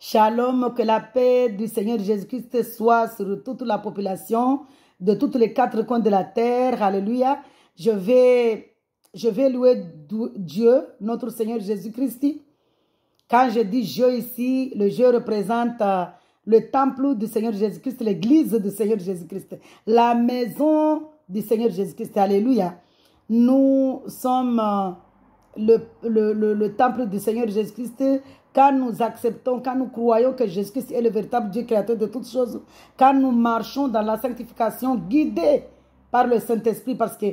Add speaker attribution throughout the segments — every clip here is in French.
Speaker 1: Shalom, que la paix du Seigneur Jésus-Christ soit sur toute la population de tous les quatre coins de la terre. Alléluia. Je vais, je vais louer Dieu, notre Seigneur Jésus-Christ. Quand je dis je ici, le je représente euh, le temple du Seigneur Jésus-Christ, l'église du Seigneur Jésus-Christ, la maison du Seigneur Jésus-Christ. Alléluia. Nous sommes euh, le, le temple du Seigneur Jésus-Christ quand nous acceptons, quand nous croyons que Jésus-Christ est le véritable Dieu créateur de toutes choses, quand nous marchons dans la sanctification guidée par le Saint-Esprit, parce que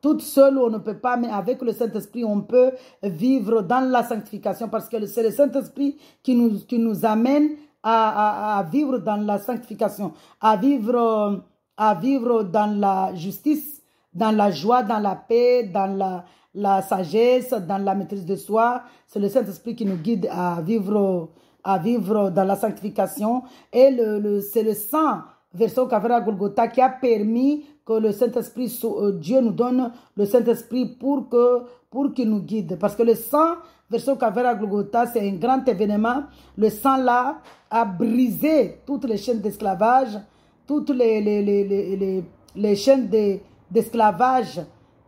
Speaker 1: toute seule, on ne peut pas, mais avec le Saint-Esprit, on peut vivre dans la sanctification, parce que c'est le Saint-Esprit qui nous, qui nous amène à, à, vivre dans la sanctification, à vivre, à vivre dans la justice, dans la joie, dans la paix, dans la, la sagesse, dans la maîtrise de soi. C'est le Saint-Esprit qui nous guide à vivre, à vivre dans la sanctification. Et le, c'est le sang versé au à Golgotha qui a permis que le Saint-Esprit, euh, Dieu nous donne le Saint-Esprit pour que qu'il nous guide. Parce que le sang Vers au Golgotha, c'est un grand événement. Le sang là a brisé toutes les chaînes d'esclavage, toutes les, chaînes d'esclavage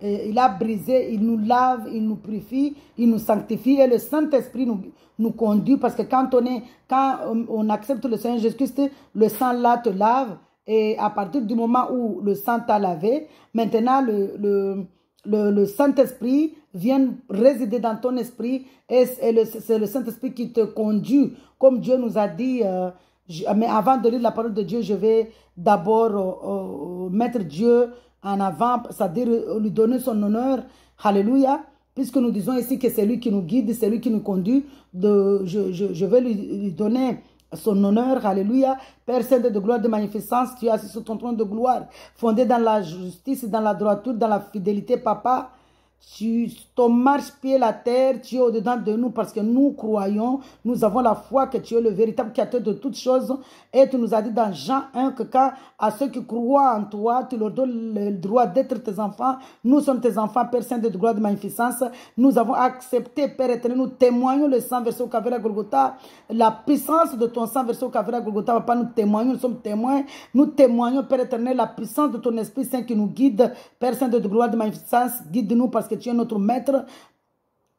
Speaker 1: il a brisé, il nous lave, il nous purifie, il nous sanctifie et le Saint-Esprit nous, nous conduit parce que quand on, est, quand on accepte le Seigneur Jésus-Christ, le sang là te lave et à partir du moment où le sang t'a lavé, maintenant le, le, Saint-Esprit vient résider dans ton esprit et c'est le, Saint-Esprit qui te conduit. Comme Dieu nous a dit, euh, mais avant de lire la parole de Dieu, je vais d'abord euh, euh, mettre Dieu en avant, c'est-à-dire euh, lui donner son honneur. Alléluia. Puisque nous disons ici que c'est lui qui nous guide, c'est lui qui nous conduit, de, je, je, vais lui, donner son honneur. Alléluia. Père Saint de gloire, de magnificence, tu as sur ton trône de gloire, fondé dans la justice, dans la droiture, dans la fidélité, Papa. Tu, ton marche-pied, la terre, tu es au-dedans de nous parce que nous croyons, nous avons la foi que tu es le véritable créateur de toutes choses. Et tu nous as dit dans Jean 1 que quand à ceux qui croient en toi, tu leur donnes le droit d'être tes enfants. Nous sommes tes enfants, Père Saint de gloire de magnificence. Nous avons accepté, Père éternel, nous témoignons le sang versé au Calvaire Golgotha, la puissance de ton sang versé au Calvaire à Golgotha. Papa, nous témoignons, nous sommes témoins. Nous témoignons, Père éternel, la puissance de ton Esprit Saint qui nous guide. Père Saint de gloire de magnificence, guide-nous parce que que tu e es notre maître,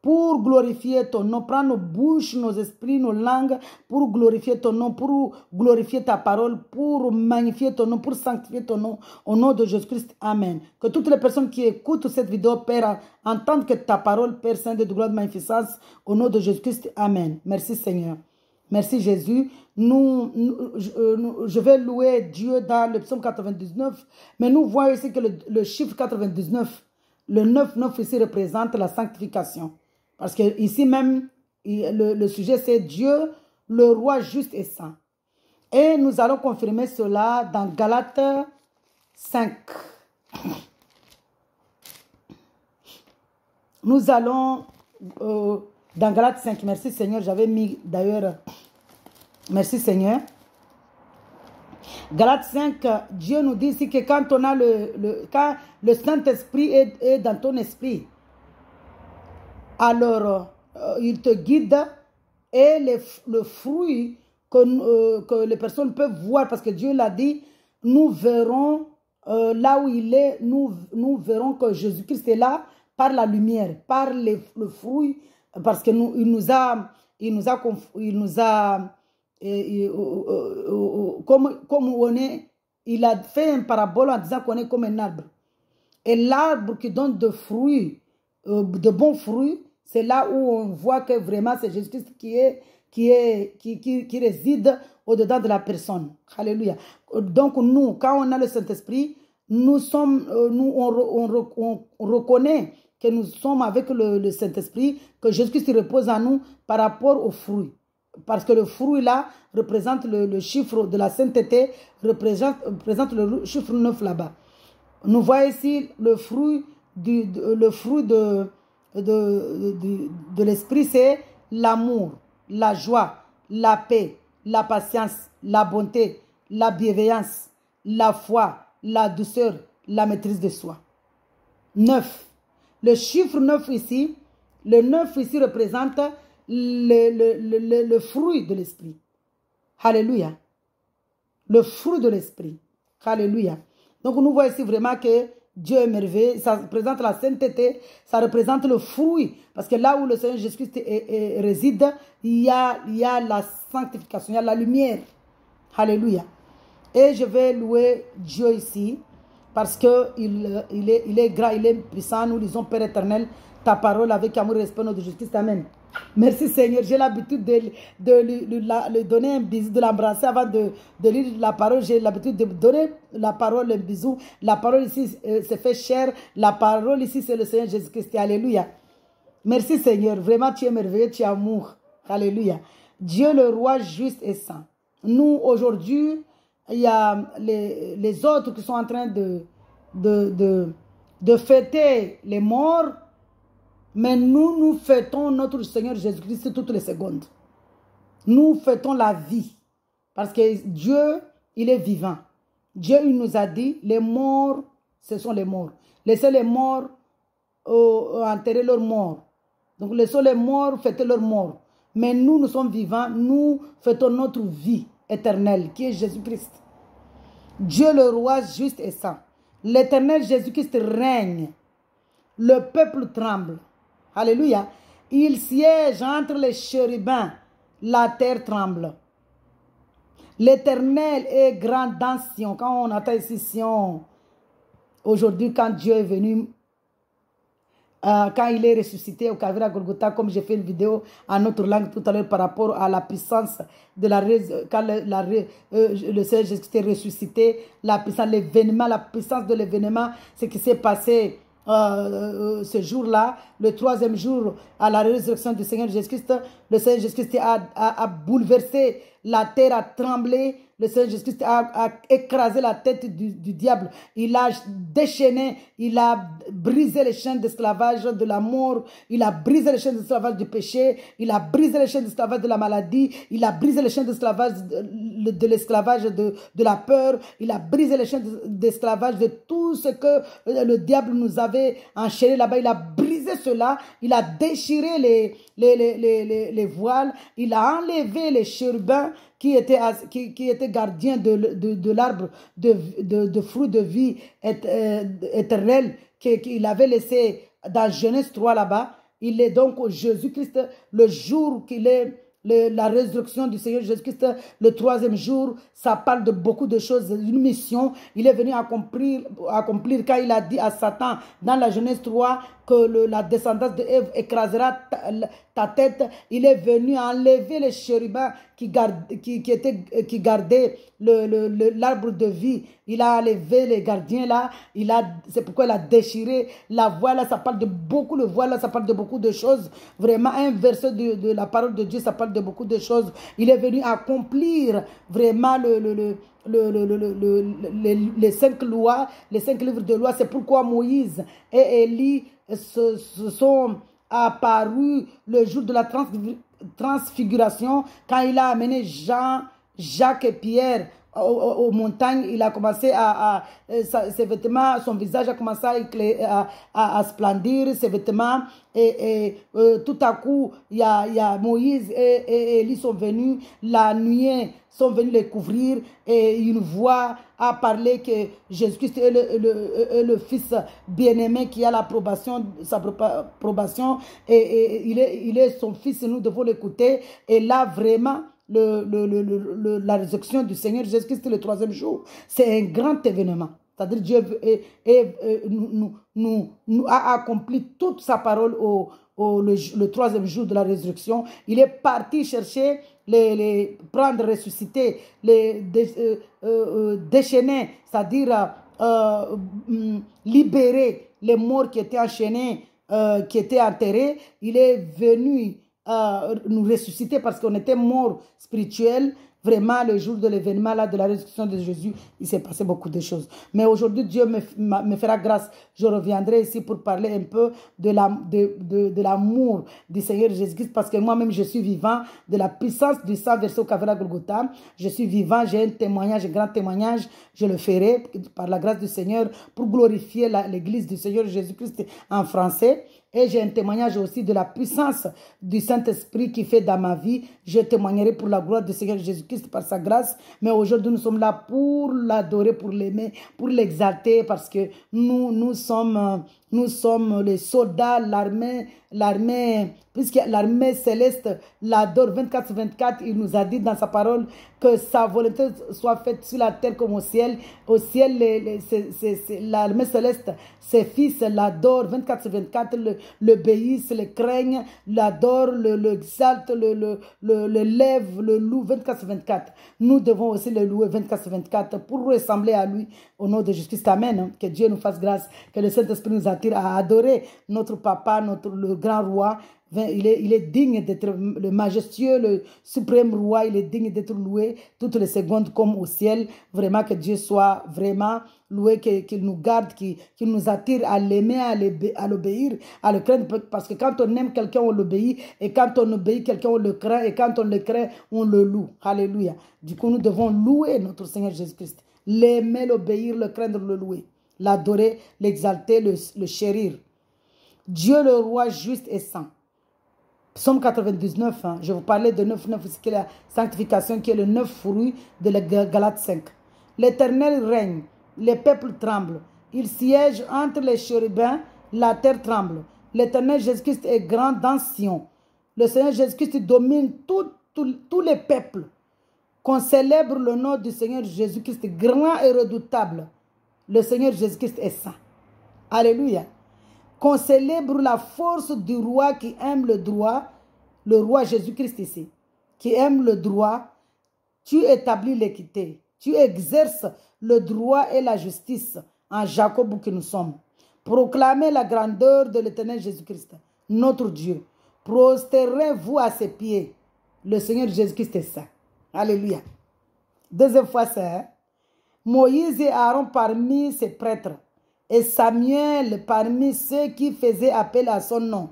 Speaker 1: pour glorifier ton nom. Prends nos bouches, nos esprits, nos langues pour glorifier ton nom, pour glorifier ta parole, pour magnifier ton nom, pour sanctifier ton nom. Au nom de Jésus-Christ, Amen. Que toutes les personnes qui écoutent cette vidéo, Père, entendent que ta parole, Père Saint de gloire de magnificence, au nom de Jésus-Christ, Amen. Merci Seigneur. Merci Jésus. Nous, eh, je, vais louer Dieu dans le psaume 99, mais nous voyons ici que le chiffre 99 le 9-9 ici représente la sanctification. Parce que ici même, le, sujet c'est Dieu, le roi juste et saint. Et nous allons confirmer cela dans Galates 5. Nous allons euh, dans Galates 5. Merci Seigneur, j'avais mis d'ailleurs. Merci Seigneur. Galate 5, Dieu nous dit ici que quand on a le, le le Saint-Esprit est, est, dans ton esprit, alors euh, il te guide et le fruit que, euh, que, les personnes peuvent voir, parce que Dieu l'a dit, nous verrons euh, là où il est, nous, nous verrons que Jésus-Christ est là par la lumière, par le fruit, parce qu'il nous, il nous a, il nous a, il nous a Oh, oh, oh, comme, on est, il a fait un parabole en disant qu'on est comme un arbre. Et l'arbre qui donne de fruits, euh, de bons fruits, c'est là où on voit que vraiment c'est Jésus-Christ qui est, qui est, qui, qui, qui réside au-dedans de la personne. Alléluia. Donc nous, quand on a le Saint-Esprit, nous sommes, euh, nous, on, on, reconnaît que nous sommes avec le, le Saint-Esprit, que Jésus-Christ repose en nous par rapport aux fruits. Parce que le fruit là représente le, chiffre de la sainteté, représente, le chiffre 9 là-bas. Nous voyons ici le fruit, du, euh, le fruit de, de, de, de l'esprit, c'est l'amour, la joie, la paix, la patience, la bonté, la bienveillance, la foi, la douceur, la maîtrise de soi. 9. Le chiffre 9 ici, le 9 ici représente le, le, le, le fruit de l'esprit. Alléluia. Le fruit de l'esprit. Alléluia. Donc nous voyons ici vraiment que Dieu est merveilleux, ça représente la sainteté, ça représente le fruit. Parce que là où le Seigneur Jésus-Christ réside, il y, a, il y a la sanctification, il y a la lumière. Alléluia. Et je vais louer Dieu ici, parce qu'il il est, il est grand, il est puissant. Nous lisons, Père éternel, ta parole avec amour et respect, notre justice. Amen. Merci Seigneur, j'ai l'habitude de, de, lui, donner un bisou, de l'embrasser avant de, lire la parole. J'ai l'habitude de donner la parole, un bisou. La parole ici s'est euh, se fait chère. La parole ici, c'est le Seigneur Jésus-Christ. Alléluia. Merci Seigneur, vraiment tu es merveilleux, tu es amour. Alléluia. Dieu le roi juste et saint. Nous, aujourd'hui, il y a les, les, autres qui sont en train de, de, de, de fêter les morts mais nous, nous fêtons notre Seigneur Jésus-Christ toutes les secondes. Nous fêtons la vie. Parce que Dieu, il est vivant. Dieu, il nous a dit, les morts, ce sont les morts. Laissez les morts euh, euh, enterrer leurs morts. Donc laissez les morts fêter leurs morts. Mais nous, nous sommes vivants. Nous fêtons notre vie éternelle, qui est Jésus-Christ. Dieu le roi juste et saint. L'éternel Jésus-Christ règne. Le peuple tremble. Alléluia. Il siège entre les chérubins. La terre tremble. L'éternel est grand dans Sion. Quand on atteint ici Sion, aujourd'hui, quand Dieu est venu, euh, quand il est ressuscité au Kavira Golgotha, comme j'ai fait une vidéo en autre langue tout à l'heure par rapport à la puissance de la quand le, euh, Seigneur est ressuscité, la puissance, l'événement, la puissance de l'événement, ce qui s'est passé euh, euh, ce jour-là, le troisième jour à la résurrection du Seigneur Jésus-Christ, le Seigneur Jésus-Christ a, a, bouleversé la terre a tremblé. Le Seigneur jésus a, écrasé la tête du, diable. Il a déchaîné. Il a brisé les chaînes d'esclavage de la mort. Il a brisé les chaînes d'esclavage du péché. Il a brisé les chaînes d'esclavage de la maladie. Il a brisé les chaînes d'esclavage de, l'esclavage de, de, la peur. Il a brisé les chaînes d'esclavage de tout ce que euh, le diable nous avait enchaîné là-bas. Il a brisé cela, il a déchiré les, voiles, il a enlevé les chérubins qui étaient, gardiens de, l'arbre de, de, fruits de vie euh, éternel qu'il avait laissé dans Genèse 3 là-bas. Il est donc Jésus-Christ, le jour qu'il est la résurrection du Seigneur Jésus-Christ le troisième jour. Ça parle de beaucoup de choses, une mission. Il est venu accomplir, accomplir quand il a dit à Satan dans la Genèse 3 que la descendance de Ève écrasera ta, tête. Il est venu enlever les chérubins qui, gardait, qui, qui, était, qui gardait l'arbre le, le, de vie. Il a enlevé les gardiens là. Il a, c'est pourquoi il a déchiré la voie là. Ça parle de beaucoup, le voile là, ça parle de beaucoup de choses. Vraiment, un verset de, de, la parole de Dieu, ça parle de beaucoup de choses. Il est venu accomplir vraiment le, le le, le, les cinq lois, les cinq livres de loi. C'est pourquoi Moïse et Élie se, sont apparus le jour de la transfiguration, quand il a amené Jean, Jacques et Pierre aux, montagnes, il a commencé à, à, euh, ses vêtements, son visage a commencé euh, à, à, à splendir, ses vêtements. Et, et euh, tout à coup, il y a, y a, Moïse et, et, Élie sont venus, la nuit sont venus les couvrir et une voix a parlé que Jésus-Christ est le, le, le Fils bien-aimé qui a l'approbation, sa probation et, et, il, est, il est son Fils, nous devons l'écouter. Et là, vraiment, le, la résurrection du Seigneur Jésus-Christ le troisième jour. C'est un grand événement. C'est-à-dire Dieu nous, nous, a accompli toute sa parole au, au le, troisième jour de la résurrection. Il est parti chercher, les, prendre, ressusciter, les euh, euh, euh, déchaîner, c'est-à-dire libérer les morts qui étaient enchaînés, qui étaient enterrés. Il est venu euh, nous ressusciter parce qu'on était morts spirituels. Vraiment, le jour de l'événement là, de la résurrection de Jésus, il s'est passé beaucoup de choses. Mais aujourd'hui, Dieu me, me, fera grâce. Je reviendrai ici pour parler un peu de l'amour de, de, du Seigneur Jésus-Christ parce que moi-même, je suis vivant de la puissance du Saint versé au Golgotha. Je suis vivant, j'ai un témoignage, un grand témoignage. Je le ferai par la grâce du Seigneur pour glorifier l'Église du Seigneur Jésus-Christ en français. Et j'ai un témoignage aussi de la puissance du Saint-Esprit qui fait dans ma vie. Je témoignerai pour la gloire du Seigneur Jésus-Christ par sa grâce. Mais aujourd'hui, nous sommes là pour l'adorer, pour l'aimer, pour l'exalter, parce que nous, nous sommes euh, nous sommes les soldats, l'armée, l'armée, puisque l'armée céleste l'adore 24-24. Il nous a dit dans sa parole que sa volonté soit faite sur la terre comme au ciel. Au ciel, l'armée céleste, ses fils l'adorent 24-24, Le le, le craignent, l'adorent, l'exaltent, le, le, le, le lèvent, le louent 24-24. Nous devons aussi le louer 24-24 pour ressembler à lui au nom de Jésus-Christ. Amen. Que Dieu nous fasse grâce, que le Saint-Esprit nous attend à adorer notre papa, notre le grand roi. Il est, il est digne d'être le majestueux, le suprême roi. Il est digne d'être loué toutes les secondes comme au ciel. Vraiment que Dieu soit vraiment loué, qu'il nous garde, qu'il nous attire à l'aimer, à l'obéir, à le craindre. Parce que quand on aime quelqu'un, on l'obéit. Et quand on obéit quelqu'un, on le craint. Et quand on le craint, on le loue. Alléluia. Du coup, nous devons louer notre Seigneur Jésus-Christ. L'aimer, l'obéir, le craindre, le louer l'adorer, l'exalter, le, chérir. Dieu le roi juste et saint. Psaume 99, hein. je vous parlais de 9 c'est la sanctification qui est le neuf fruit de la Galate 5. L'Éternel règne, les peuples tremblent, il siège entre les chérubins, la terre tremble. L'Éternel Jésus-Christ est grand dans Sion. Le Seigneur Jésus-Christ domine tous les peuples. Qu'on célèbre le nom du Seigneur Jésus-Christ, grand et redoutable. Le Seigneur Jésus-Christ est saint. Alléluia. Qu'on célèbre la force du roi qui aime le droit, le roi Jésus-Christ ici, qui aime le droit. Tu établis l'équité. Tu exerces le droit et la justice en Jacob où que nous sommes. Proclamez la grandeur de l'éternel Jésus-Christ, notre Dieu. Prostérez-vous à ses pieds. Le Seigneur Jésus-Christ est saint. Alléluia. Deuxième fois, c'est... Hein, Moïse et Aaron parmi ses prêtres, et Samuel parmi ceux qui faisaient appel à son nom,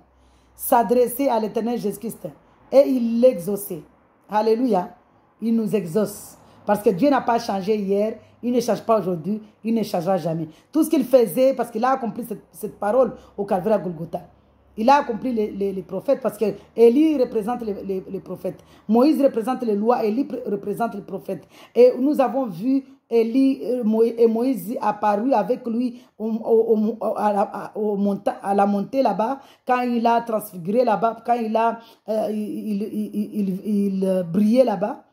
Speaker 1: s'adressaient à l'Éternel Jésus-Christ et il l'exauçait. Alléluia. Il nous exauce. Parce que Dieu n'a pas changé hier, il ne change pas aujourd'hui, il ne changera jamais. Tout ce qu'il faisait, parce qu'il a accompli cette, parole au Calvaire à Golgotha. Il a accompli les, prophètes parce que Élie représente les, prophètes. Moïse représente les lois, Élie représente les prophètes. Et nous avons vu Élie euh, et Moïse apparu avec lui à, la, montée là-bas, quand il a transfiguré là-bas, quand il a brillé euh, il, euh, brillait là-bas.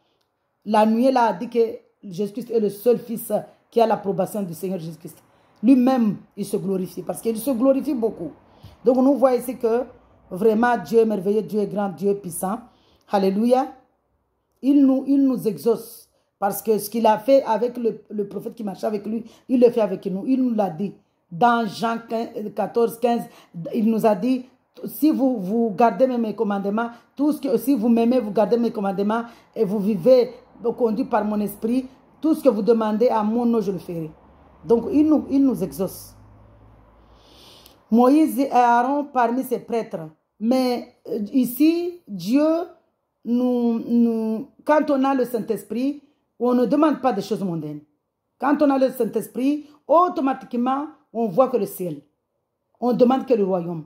Speaker 1: La nuit là a dit que Jésus-Christ est le seul fils qui a l'approbation du Seigneur Jésus-Christ. Lui-même, il se glorifie parce qu'il se glorifie beaucoup. Donc nous voyons ici que vraiment Dieu est merveilleux, Dieu est grand, Dieu est puissant. Alléluia. Il nous, il nous exauce. Parce que ce qu'il a fait avec le, prophète qui marchait avec lui, il le fait avec nous. Il nous l'a dit. Dans Jean 14, 15, il nous a dit, si vous, vous gardez mes commandements, tout ce que, si vous m'aimez, vous gardez mes commandements et vous vivez conduit par mon esprit, tout ce que vous demandez à mon nom, je le ferai. Donc, il nous, il nous exauce. Moïse et Aaron parmi ses prêtres. Mais euh, ici, Dieu, nous, nous, quand on a le Saint-Esprit, on ne demande pas des choses mondaines. Quand on a le Saint-Esprit, automatiquement, on voit que le ciel. On demande que le royaume.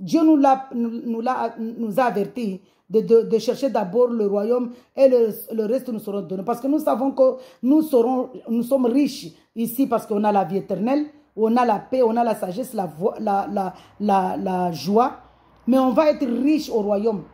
Speaker 1: Dieu nous, a, nous, l'a nous avertis de, chercher d'abord le royaume et le, reste nous sera donné. Parce que nous savons que nous, serons, nous sommes riches ici parce qu'on a la vie éternelle, on a la paix, on a la sagesse, la, la, la, joie. Mais on va être riche au royaume,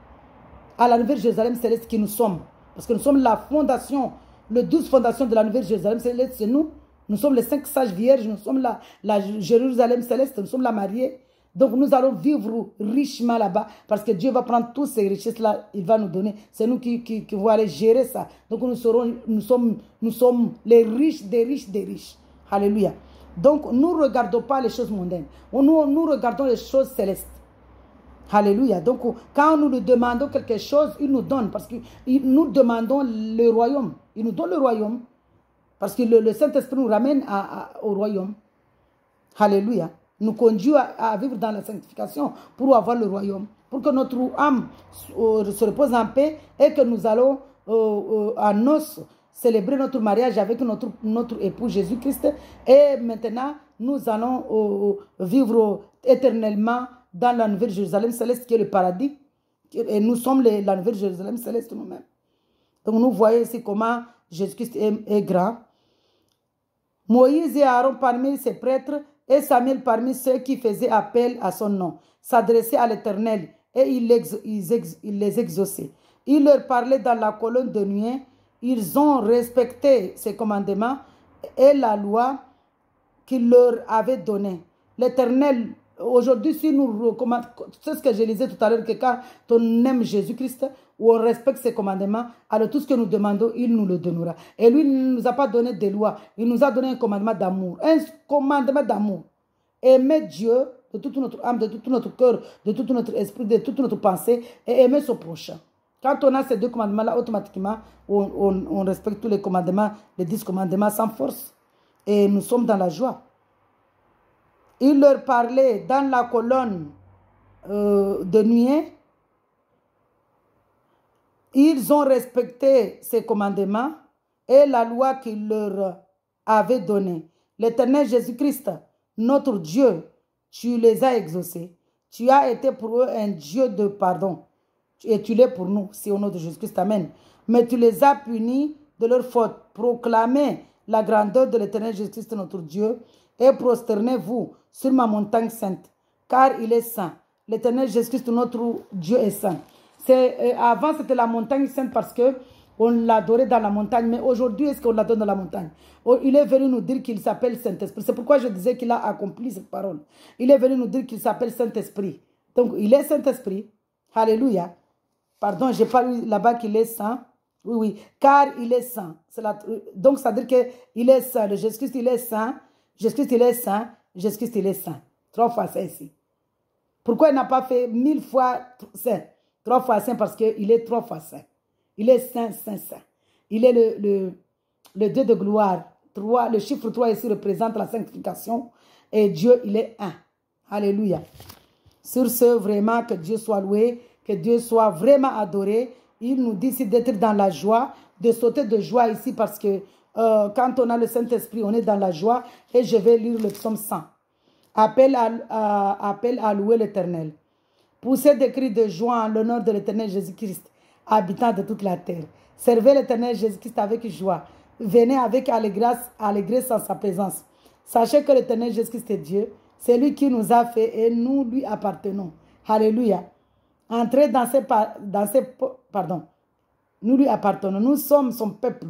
Speaker 1: à la nouvelle Jérusalem céleste qui nous sommes. Parce que nous sommes la fondation, le douze fondation de la nouvelle Jérusalem céleste, c'est nous. Nous sommes les cinq sages vierges, nous sommes la, Jérusalem céleste, nous sommes la mariée. Donc nous allons vivre richement là-bas parce que Dieu va prendre toutes ces richesses-là, il va nous donner. C'est nous qui, qui, aller gérer ça. Donc nous, nous, sommes, nous sommes les riches des riches des riches. Alléluia. Donc, nous ne regardons pas les choses mondaines. Nous, nous regardons les choses célestes. Alléluia. Donc, quand nous lui demandons quelque chose, il nous donne. Parce que nous demandons le royaume. Il nous donne le royaume. Parce que le, Saint-Esprit nous ramène au royaume. Alléluia. Nous conduit à, vivre dans la sanctification pour avoir le royaume. Pour que notre âme se repose en paix et que nous allons euh, euh, à nos célébrer notre mariage avec notre, notre époux Jésus-Christ. Et maintenant, nous allons euh, euh, vivre éternellement dans la nouvelle Jérusalem céleste qui est le paradis. Et nous sommes les, la nouvelle Jérusalem céleste nous-mêmes. Donc nous voyons ici comment Jésus-Christ est, grand. Moïse et Aaron parmi ses prêtres et Samuel parmi ceux qui faisaient appel à son nom, s'adressaient à l'Éternel et il, les exauçait. Il leur parlait dans la colonne de nuit ils ont respecté ces commandements et la loi qu'il leur avait donnée. L'Éternel, aujourd'hui, si nous c'est ce que je lisais tout à l'heure, que quand on aime Jésus-Christ, ou on respecte ses commandements, alors tout ce que nous demandons, il nous le donnera. Et lui, il ne nous a pas donné des lois, il nous a donné un commandement d'amour. Un commandement d'amour. Aimer Dieu de toute notre âme, de tout notre cœur, de tout notre esprit, de toute notre pensée, et aimer son prochain. Quand on a ces deux commandements-là, automatiquement, on, respecte tous les commandements, les dix commandements sans force. Et nous sommes dans la joie. Il leur parlait dans la colonne euh, de nuit. Ils ont respecté ces commandements et la loi qu'il leur avait donnée. L'éternel Jésus-Christ, notre Dieu, tu les as exaucés. Tu as été pour eux un Dieu de pardon et tu l'es pour nous, si au nom de Jésus-Christ, Amen. Mais tu les as punis de leur faute. Proclamez la grandeur de l'éternel Jésus-Christ, notre Dieu, et prosternez-vous sur ma montagne sainte, car il est saint. L'éternel Jésus-Christ, notre Dieu, est saint. Euh, avant, c'était la montagne sainte parce que on l'adorait dans la montagne, mais aujourd'hui, est-ce qu'on l'adore dans la montagne oh, Il est venu nous dire qu'il s'appelle Saint-Esprit. C'est pourquoi je disais qu'il a accompli cette parole. Il est venu nous dire qu'il s'appelle Saint-Esprit. Donc, il est Saint-Esprit. Alléluia. Pardon, j'ai pas lu là-bas qu'il est saint. Oui, oui, car il est saint. donc, ça veut dire qu'il est saint. Le Jésus-Christ, il est saint. Jésus-Christ, il est saint. Jésus-Christ, il est saint. Trois fois saint ici. Pourquoi il n'a pas fait mille fois saint Trois fois saint parce qu'il est trois fois saint. Il est saint, saint, saint. Il est le, le, Dieu de gloire. le chiffre 3 ici représente la sanctification. Et Dieu, il est un. Alléluia. Sur ce, vraiment, que Dieu soit loué. Que Dieu soit vraiment adoré. Il nous dit ici d'être dans la joie, de sauter de joie ici parce que euh, quand on a le Saint-Esprit, on est dans la joie. Et je vais lire le psaume 100. Appel à, à louer l'Éternel. Poussez des cris de joie en l'honneur de l'Éternel Jésus-Christ, habitant de toute la terre. Servez l'Éternel Jésus-Christ avec joie. Venez avec allégresse, allégresse en sa présence. Sachez que l'Éternel Jésus-Christ est Dieu. C'est lui qui nous a fait et nous lui appartenons. Alléluia. Entrez dans ses, dans ses, pardon, nous lui appartenons, nous sommes son peuple,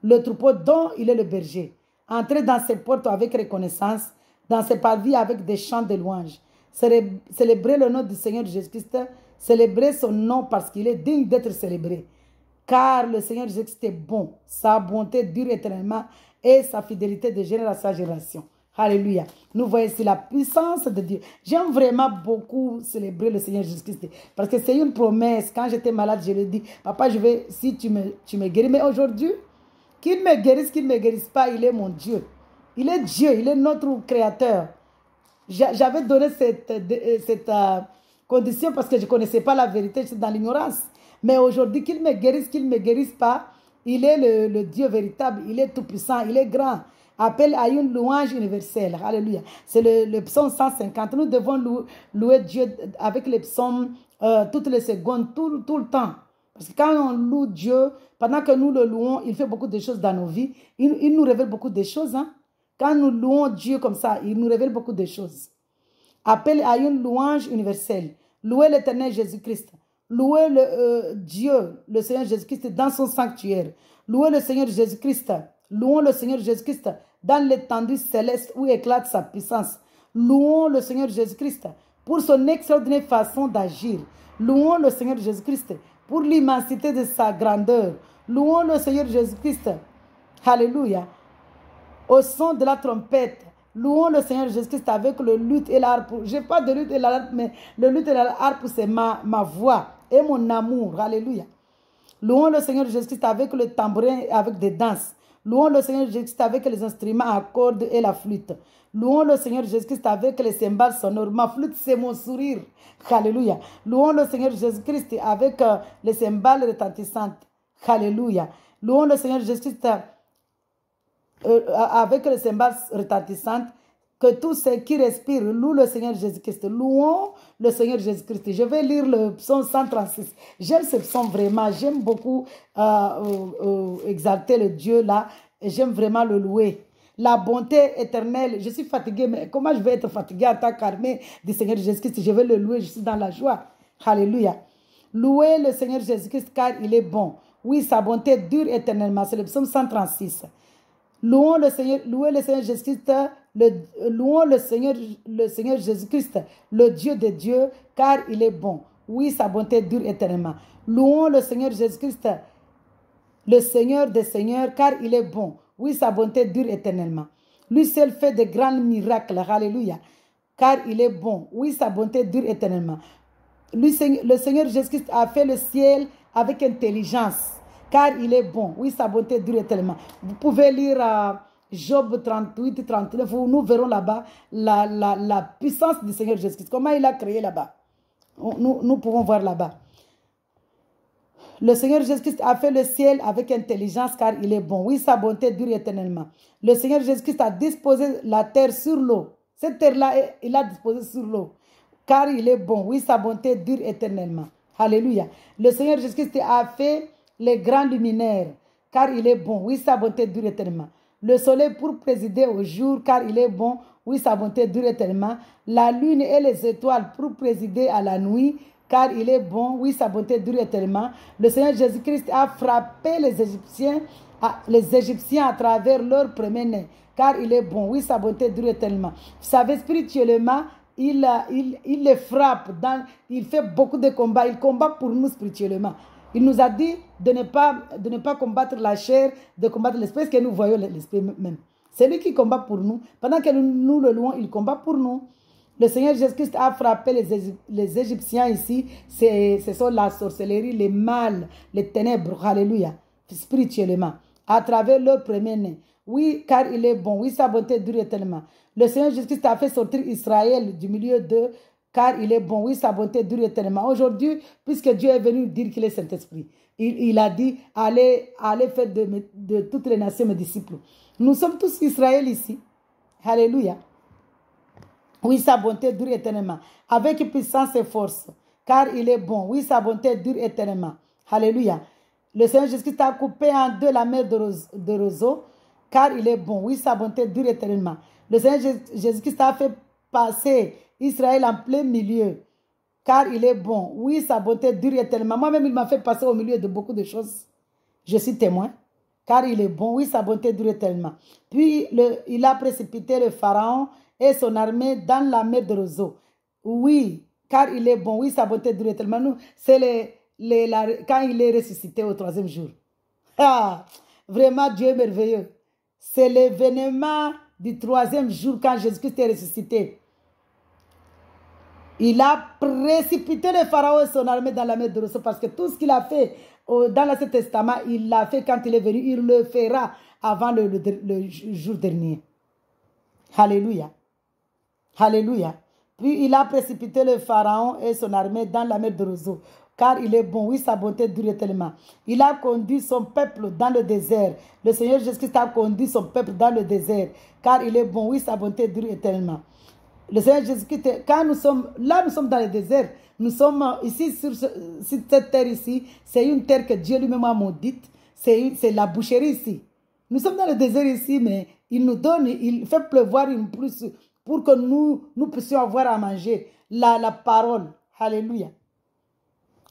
Speaker 1: le troupeau dont il est le berger. Entrez dans ses portes avec reconnaissance, dans ses parvis avec des chants de louanges. Célébrez le nom du Seigneur Jésus-Christ, célébrez son nom parce qu'il est digne d'être célébré. Car le Seigneur Jésus-Christ est bon, sa bonté dure éternellement et sa fidélité de génération à génération. Alléluia. Nous voyons ici la puissance de Dieu. J'aime vraiment beaucoup célébrer le Seigneur Jésus-Christ parce que c'est une promesse. Quand j'étais malade, je lui dis, papa, je vais, si tu me, tu me guéris, mais aujourd'hui, qu'il me guérisse, qu'il ne me guérisse pas, il est mon Dieu. Il est Dieu, il est notre créateur. J'avais donné cette, euh, cette euh, condition parce que je ne connaissais pas la vérité, j'étais dans l'ignorance. Mais aujourd'hui, qu'il me guérisse, qu'il ne me guérisse pas, il est le Dieu véritable, il est tout-puissant, il est grand appelle à une louange universelle. Alléluia. C'est le, psaume 150. Nous devons louer Dieu avec les psaumes euh, toutes les secondes, tout, le temps. Parce que quand on loue Dieu, pendant que nous le louons, il fait beaucoup de choses dans nos vies. Il, nous révèle beaucoup de choses. Hein. Quand nous louons Dieu comme ça, il nous révèle beaucoup de choses. Appel à une louange universelle. Louez l'éternel Jésus-Christ. Louez le, euh, Dieu, le Seigneur Jésus-Christ, dans son sanctuaire. Louez le Seigneur Jésus-Christ. Louons le Seigneur Jésus-Christ dans l'étendue céleste où éclate sa puissance. Louons le Seigneur Jésus-Christ pour son extraordinaire façon d'agir. Louons le Seigneur Jésus-Christ pour l'immensité de sa grandeur. Louons le Seigneur Jésus-Christ. Alléluia. Au son de la trompette. Louons le Seigneur Jésus-Christ avec le lutte et l'harpe. Je n'ai pas de lutte et l'harpe, mais le lutte et l'harpe, c'est ma, voix et mon amour. Alléluia. Louons le Seigneur Jésus-Christ avec le tambourin, et avec des danses. Louons le Seigneur Jésus-Christ avec les instruments à cordes et la flûte. Louons le Seigneur Jésus-Christ avec les cymbales sonores. Ma flûte, c'est mon sourire. Hallelujah. Louons le Seigneur Jésus-Christ avec euh, les cymbales retentissantes. Hallelujah. Louons le Seigneur Jésus-Christ euh, euh, avec les cymbales retentissantes que tous ceux qui respirent louent le Seigneur Jésus-Christ. Louons le Seigneur Jésus-Christ. Je vais lire le psaume 136. J'aime ce psaume vraiment. J'aime beaucoup euh, euh, euh, exalter le Dieu là. J'aime vraiment le louer la bonté éternelle. Je suis fatigué, mais comment je vais être fatiguée en tant qu'armée du Seigneur Jésus-Christ Je vais le louer, je suis dans la joie. Alléluia. Louez le Seigneur Jésus-Christ car il est bon. Oui, sa bonté dure éternellement. C'est le psaume 136. Louons le Seigneur, louez le Seigneur Jésus-Christ louons le Seigneur, le Seigneur Jésus-Christ, le Dieu des dieux, car il est bon. Oui, sa bonté dure éternellement. Louons le Seigneur Jésus-Christ, le Seigneur des seigneurs, car il est bon. Oui, sa bonté dure éternellement. Lui seul fait de grands miracles. Alléluia. Car il est bon. Oui, sa bonté dure éternellement. Lui, le Seigneur Jésus-Christ a fait le ciel avec intelligence. Car il est bon. Oui, sa bonté dure éternellement. Vous pouvez lire... à euh, Job 38, 39, nous verrons là-bas la, puissance du Seigneur Jésus-Christ, comment il a créé là-bas. Nous, nous pouvons voir là-bas. Le Seigneur Jésus-Christ a fait le ciel avec intelligence car il est bon. Oui, sa bonté dure éternellement. Le Seigneur Jésus-Christ a disposé la terre sur l'eau. Cette terre-là, il a disposé sur l'eau car il est bon. Oui, sa bonté dure éternellement. Alléluia. Le Seigneur Jésus-Christ a fait les grands luminaires car il est bon. Oui, sa bonté dure éternellement le soleil pour présider au jour, car il est bon, oui, sa bonté dure tellement. La lune et les étoiles pour présider à la nuit, car il est bon, oui, sa bonté dure tellement. Le Seigneur Jésus-Christ a frappé les Égyptiens, les Égyptiens à travers leur premier nez, car il est bon, oui, sa bonté dure tellement. Vous savez, spirituellement, il, il, il les frappe, dans, il fait beaucoup de combats, il combat pour nous spirituellement. Il nous a dit de ne pas, de ne pas combattre la chair, de combattre l'esprit, que nous voyons l'esprit même. C'est lui qui combat pour nous. Pendant que nous le louons, il combat pour nous. Le Seigneur Jésus-Christ a frappé les, Égyptiens ici. Ce sont la sorcellerie, les mâles, les ténèbres, alléluia, spirituellement, à travers leur premier nez. Oui, car il est bon. Oui, sa bonté dure tellement. Le Seigneur Jésus-Christ a fait sortir Israël du milieu de car il est bon. Oui, sa bonté dure éternellement. Aujourd'hui, puisque Dieu est venu dire qu'il est Saint-Esprit, il, a dit allez, allez faire de, toutes les nations mes disciples. Nous sommes tous Israël ici. Alléluia. Oui, sa bonté dure éternellement. Avec puissance et force, car il est bon. Oui, sa bonté dure éternellement. Alléluia. Le Seigneur Jésus a coupé en deux la mer de, de roseau, car il est bon. Oui, sa bonté dure éternellement. Le Seigneur Jésus-Christ a fait passer Israël en plein milieu, car il est bon. Oui, sa bonté dure tellement. Moi-même, il m'a fait passer au milieu de beaucoup de choses. Je suis témoin, car il est bon. Oui, sa bonté dure tellement. Puis, il a précipité le Pharaon et son armée dans la mer de roseau. Oui, car il est bon. Oui, sa bonté dure tellement. C'est quand il est ressuscité au troisième jour. Ah, vraiment, Dieu est merveilleux. C'est l'événement du troisième jour quand Jésus-Christ est ressuscité. Il a précipité le pharaon et son armée dans la mer de Rousseau parce que tout ce qu'il a fait euh, dans l'Ancien Testament, il l'a fait quand il est venu, il le fera avant le, jour dernier. Alléluia. Alléluia. Puis il a précipité le pharaon et son armée dans la mer de Rousseau car il est bon, oui, sa bonté dure tellement. Il a conduit son peuple dans le désert. Le Seigneur Jésus-Christ a conduit son peuple dans le désert, car il est bon, oui, sa bonté dure tellement. Le Seigneur Jésus-Christ, quand nous sommes, là nous sommes dans le désert, nous sommes euh, ici euh, sur, cette terre ici, c'est une terre que Dieu lui-même a maudite, c'est la boucherie ici. Nous sommes dans le désert ici, mais il nous donne, il fait pleuvoir une plus pour que nous, puissions avoir à manger la, la parole. Alléluia.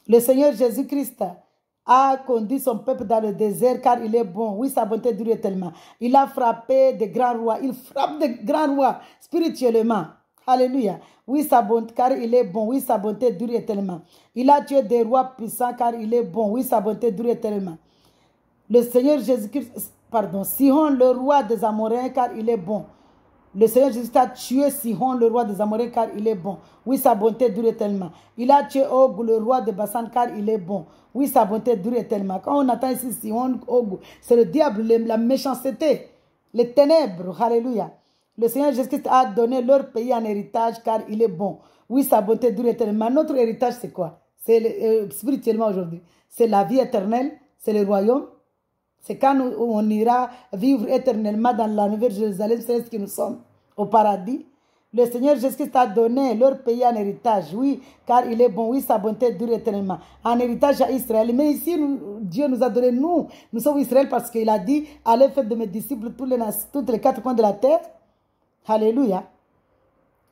Speaker 1: Le Seigneur Jésus-Christ a conduit son peuple dans le désert car il est bon. Oui, sa bonté dure tellement. Il a frappé des grands rois. Il frappe des grands rois spirituellement. Alléluia. Oui, sa bonté, car il est bon. Oui, sa bonté dure tellement. Il a tué des rois puissants, car il est bon. Oui, sa bonté dure tellement Le Seigneur Jésus-Christ, pardon, Sihon, le roi des Amoréens, car il est bon. Le Seigneur Jésus a tué Sihon, le roi des Amoréens, car il est bon. Oui, sa bonté dure tellement Il a tué Og, le roi de Bassan, car il est bon. Oui, sa bonté dure tellement Quand on attend ici Sihon, Og, c'est le diable, la méchanceté, les ténèbres. Alléluia. Le Seigneur Jésus-Christ a donné leur pays en héritage car il est bon. Oui, sa bonté dure éternellement. Notre héritage, c'est quoi euh, spirituellement aujourd'hui. C'est la vie éternelle, c'est le royaume. C'est quand on ira vivre éternellement dans la nouvelle Jérusalem, c'est ce que nous sommes, au paradis. Le Seigneur Jésus-Christ a donné leur pays en héritage, oui, car il est bon, oui, sa bonté dure éternellement. En héritage à Israël. Mais ici, Dieu nous a donné, nous, nous sommes Israël parce qu'il a dit, allez faire de mes disciples tous les, toutes les quatre coins de la terre. Alléluia.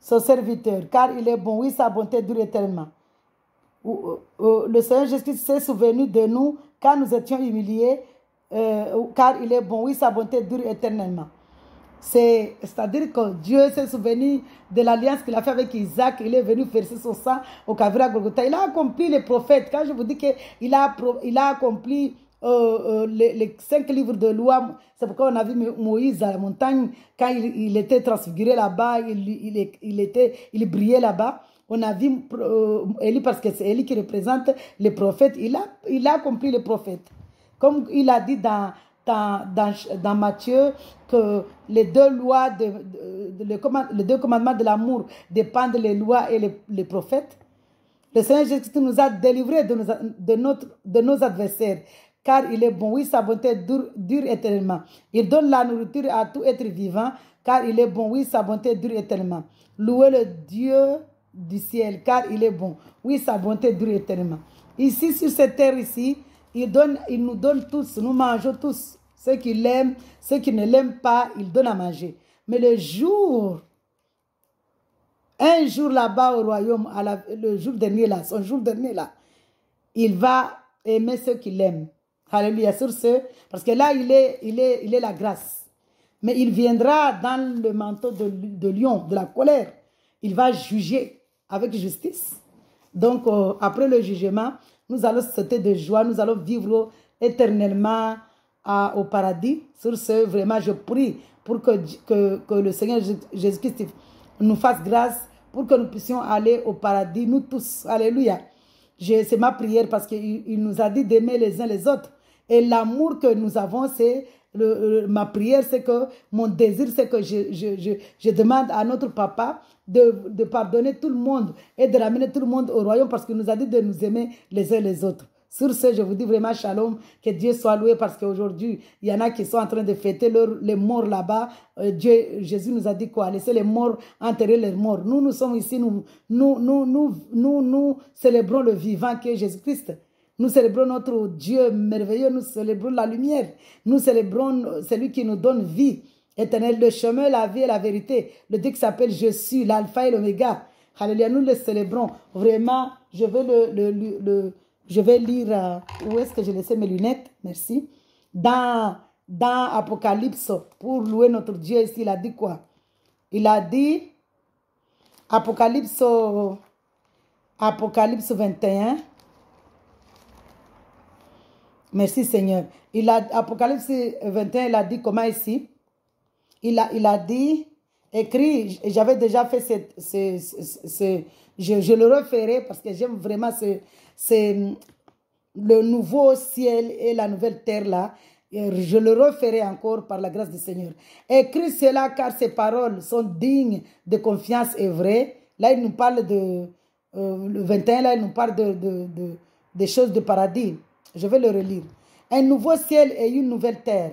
Speaker 1: Son serviteur, car il est bon, oui, sa bonté dure éternellement. Le Seigneur Jésus s'est souvenu de nous quand nous étions humiliés, euh, car il est bon, oui, sa bonté dure éternellement. C'est-à-dire que Dieu s'est souvenu de l'alliance qu'il a fait avec Isaac. Il est venu verser son sang au Kavira Golgotha. Il a accompli les prophètes. Quand je vous dis qu'il a, il a accompli euh, euh, les, cinq livres de loi. C'est pourquoi on a vu Moïse à la montagne, quand il, était transfiguré là-bas, il, il, il, était, il brillait là-bas. On a vu euh, Élie parce que c'est Élie qui représente les prophètes. Il a, il a accompli les prophètes. Comme il a dit dans, dans, dans, Matthieu que les deux lois, de, les deux commandements de l'amour dépendent des lois et les, prophètes. Le Seigneur Jésus-Christ nous a délivrés de, notre, de nos adversaires car il est bon. Oui, sa bonté dure, éternellement. Il donne la nourriture à tout être vivant, car il est bon. Oui, sa bonté dure éternellement. Louez le Dieu du ciel, car il est bon. Oui, sa bonté dure éternellement. Ici, sur cette terre ici, il, donne, il nous donne tous, nous mangeons tous. Ceux qui l'aiment, ceux qui ne l'aiment pas, il donne à manger. Mais le jour, un jour là-bas au royaume, à le jour dernier là, son jour dernier là, il va aimer ceux qui l'aiment. Alléluia. Sur ce, parce que là, il est, il est, il est la grâce. Mais il viendra dans le manteau de, de lion, de la colère. Il va juger avec justice. Donc, euh, après le jugement, nous allons sauter de joie, nous allons vivre éternellement au paradis. Sur ce, vraiment, je prie pour que, que, que le Seigneur Jésus-Christ nous fasse grâce pour que nous puissions aller au paradis, nous tous. Alléluia. C'est ma prière parce qu'il il nous a dit d'aimer les uns les autres. Et l'amour que nous avons, c'est le, ma prière, c'est que mon désir, c'est que je, je, je, je, demande à notre papa de, de, pardonner tout le monde et de ramener tout le monde au royaume parce qu'il nous a dit de nous aimer les uns les autres. Sur ce, je vous dis vraiment shalom, que Dieu soit loué parce qu'aujourd'hui, il y en a qui sont en train de fêter les morts là-bas. Euh, Dieu, Jésus nous a dit quoi Laissez les morts enterrer les morts. Nous, nous sommes ici, nous, nous, nous, nous, nous, nous célébrons le vivant qui est Jésus-Christ. Nous célébrons notre Dieu merveilleux, nous célébrons la lumière, nous célébrons celui qui nous donne vie Éternel, le chemin, la vie et la vérité. Le Dieu qui s'appelle Je suis, l'alpha et l'oméga. Alléluia, nous le célébrons. Vraiment, je vais, le, je vais lire, euh, où est-ce que j'ai laissé mes lunettes Merci. Dans, dans Apocalypse, pour louer notre Dieu il a dit quoi Il a dit, Apocalypse, Apocalypse 21, Merci Seigneur. Il Apocalypse 21, il a dit comment ici il a, il a dit, écrit, j'avais déjà fait ce, je, le referai parce que j'aime vraiment ce, le nouveau ciel et la nouvelle terre là. je le referai encore par la grâce du Seigneur. Écris cela car ces paroles sont dignes de confiance et vraies. Là, il nous parle de, euh, le 21, là, il nous parle de, de, des choses de paradis. Je vais le relire. Un nouveau ciel et une nouvelle terre.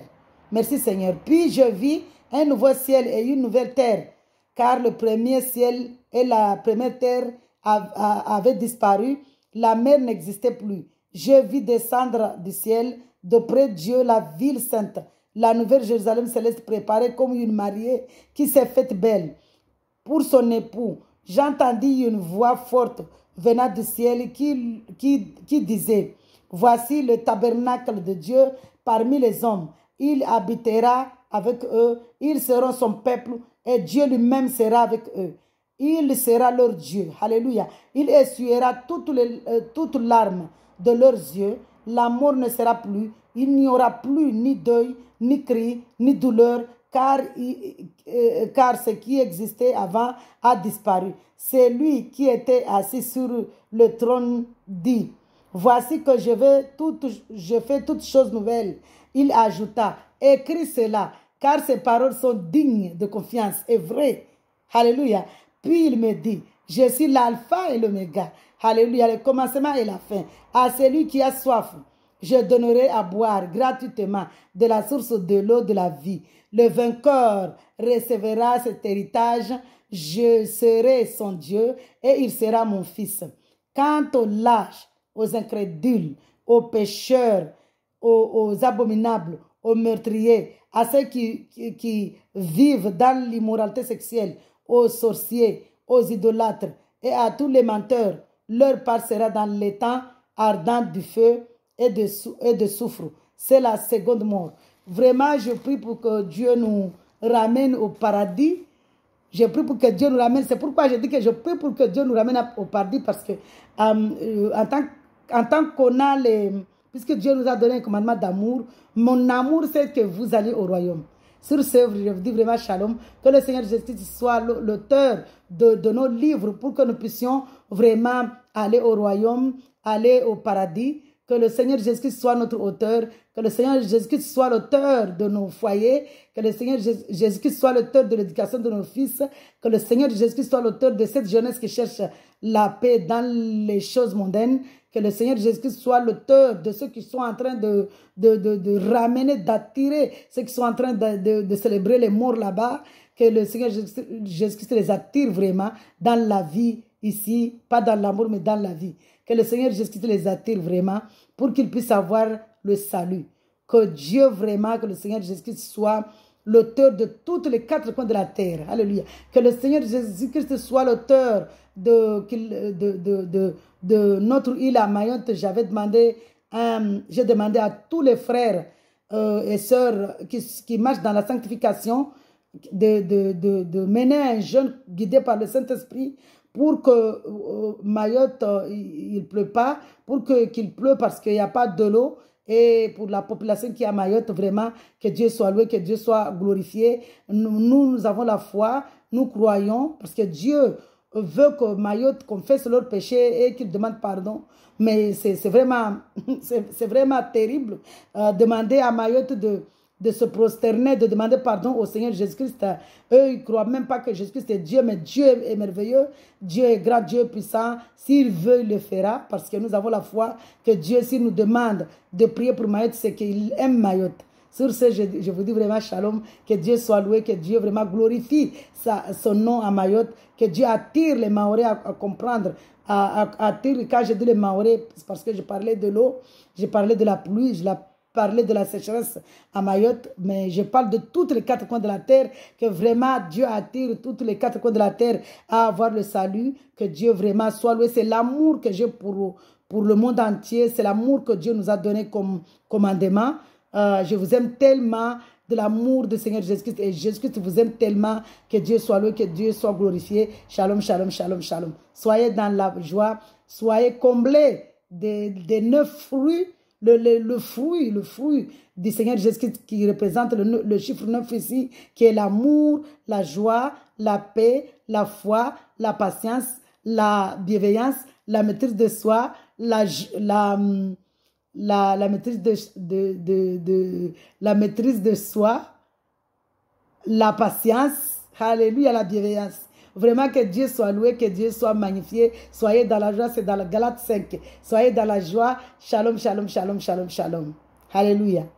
Speaker 1: Merci Seigneur. Puis je vis un nouveau ciel et une nouvelle terre, car le premier ciel et la première terre avaient disparu, la mer n'existait plus. Je vis descendre du ciel de près de Dieu la ville sainte, la nouvelle Jérusalem céleste préparée comme une mariée qui s'est faite belle pour son époux. J'entendis une voix forte venant du ciel qui, qui, qui disait, Voici le tabernacle de Dieu parmi les hommes. Il habitera avec eux, ils seront son peuple et Dieu lui-même sera avec eux. Il sera leur Dieu. Alléluia. Il essuiera toutes, les, euh, larmes de leurs yeux. L'amour ne sera plus. Il n'y aura plus ni deuil, ni cri, ni douleur, car, euh, car ce qui existait avant a disparu. C'est lui qui était assis sur le trône dit Voici que je, fais toutes choses nouvelles. Il ajouta, écris cela, car ces paroles sont dignes de confiance et vraies. Alléluia. Puis il me dit, je suis l'alpha et l'oméga. Alléluia, le commencement et la fin. À celui qui a soif, je donnerai à boire gratuitement de la source de l'eau de la vie. Le vainqueur recevra cet héritage. Je serai son Dieu et il sera mon fils. Quant au lâche, aux incrédules, aux pécheurs, aux, abominables, aux meurtriers, à ceux qui, qui, vivent dans l'immoralité sexuelle, aux sorciers, aux idolâtres et à tous les menteurs. Leur part sera dans l'étang ardent du feu et de, et de soufre. C'est la seconde mort. Vraiment, je prie pour que Dieu nous ramène au paradis. Je prie pour que Dieu nous ramène. C'est pourquoi je dis que je prie pour que Dieu nous ramène au paradis parce que tant euh, euh, en tant en tant qu'on a les... Puisque Dieu nous a donné un commandement d'amour, mon amour, c'est que vous allez au royaume. Sur ce, je vous dis vraiment shalom, que le Seigneur Jésus-Christ soit l'auteur de, de nos livres pour que nous puissions vraiment aller au royaume, aller au paradis. Que le Seigneur Jésus-Christ soit notre auteur, que le Seigneur Jésus-Christ soit l'auteur de nos foyers, que le Seigneur Jésus-Christ soit l'auteur de l'éducation de nos fils, que le Seigneur Jésus-Christ soit l'auteur de cette jeunesse qui cherche la paix dans les choses mondaines, que le Seigneur Jésus-Christ soit l'auteur de ceux qui sont en train de, ramener, d'attirer ceux qui sont en train de, de célébrer les morts là-bas. Que le Seigneur Jésus-Christ les attire vraiment dans la vie ici, pas dans l'amour, mais dans la vie. Que le Seigneur Jésus-Christ les attire vraiment pour qu'ils puissent avoir le salut. Que Dieu vraiment, que le Seigneur Jésus-Christ soit l'auteur de toutes les quatre coins de la terre. Alléluia. Que le Seigneur Jésus-Christ soit l'auteur de, de, de, de notre île à Mayotte. J'avais demandé, euh, j'ai demandé à tous les frères euh, et sœurs qui, marchent dans la sanctification de, de, de, mener un jeune guidé par le Saint-Esprit pour que euh, Mayotte, il ne pleut pas, pour qu'il pleuve parce qu'il n'y a pas de l'eau, et pour la population qui est à Mayotte, vraiment, que Dieu soit loué, que Dieu soit glorifié. Nous, nous, avons la foi, nous croyons, parce que Dieu veut que Mayotte confesse leur péché et qu'il demande pardon. Mais c'est vraiment, vraiment terrible. de euh, demander à Mayotte de, de se prosterner, de demander pardon au Seigneur Jésus-Christ. Eux, ils ne croient même pas que Jésus-Christ est Dieu, mais Dieu est merveilleux, Dieu est grand, Dieu est puissant. S'il veut, il le fera, parce que nous avons la foi que Dieu, s'il nous demande de prier pour Mayotte, c'est qu'il aime Mayotte. Sur ce, je, vous dis vraiment shalom, que Dieu soit loué, que Dieu vraiment glorifie sa, son nom à Mayotte, que Dieu attire les Maoris à, comprendre, à, à, attire, quand je dis les Maoris, parce que je parlais de l'eau, je parlais de la pluie, je la parler de la sécheresse à Mayotte, mais je parle de toutes les quatre coins de la terre, que vraiment Dieu attire toutes les quatre coins de la terre à avoir le salut, que Dieu vraiment soit loué. C'est l'amour que j'ai pour, pour le monde entier, c'est l'amour que Dieu nous a donné comme commandement. Euh, je vous aime tellement de l'amour du Seigneur Jésus-Christ. Et Jésus-Christ vous aime tellement que Dieu soit loué, que Dieu soit glorifié. Shalom, shalom, shalom, shalom. Soyez dans la joie, soyez comblés des, des neuf fruits le, le, fruit, le fruit du Seigneur Jésus-Christ qui représente le, chiffre 9 ici, qui est l'amour, la joie, la paix, la foi, la patience, la bienveillance, la maîtrise de soi, la, hum, la, la, maîtrise de, de, de, de, la maîtrise de soi, la patience, alléluia, la bienveillance. Vraiment que Dieu soit loué, que Dieu soit magnifié. Soyez dans la joie, c'est dans la Galate 5. Soyez dans la joie. Shalom, shalom, shalom, shalom, shalom. Alléluia.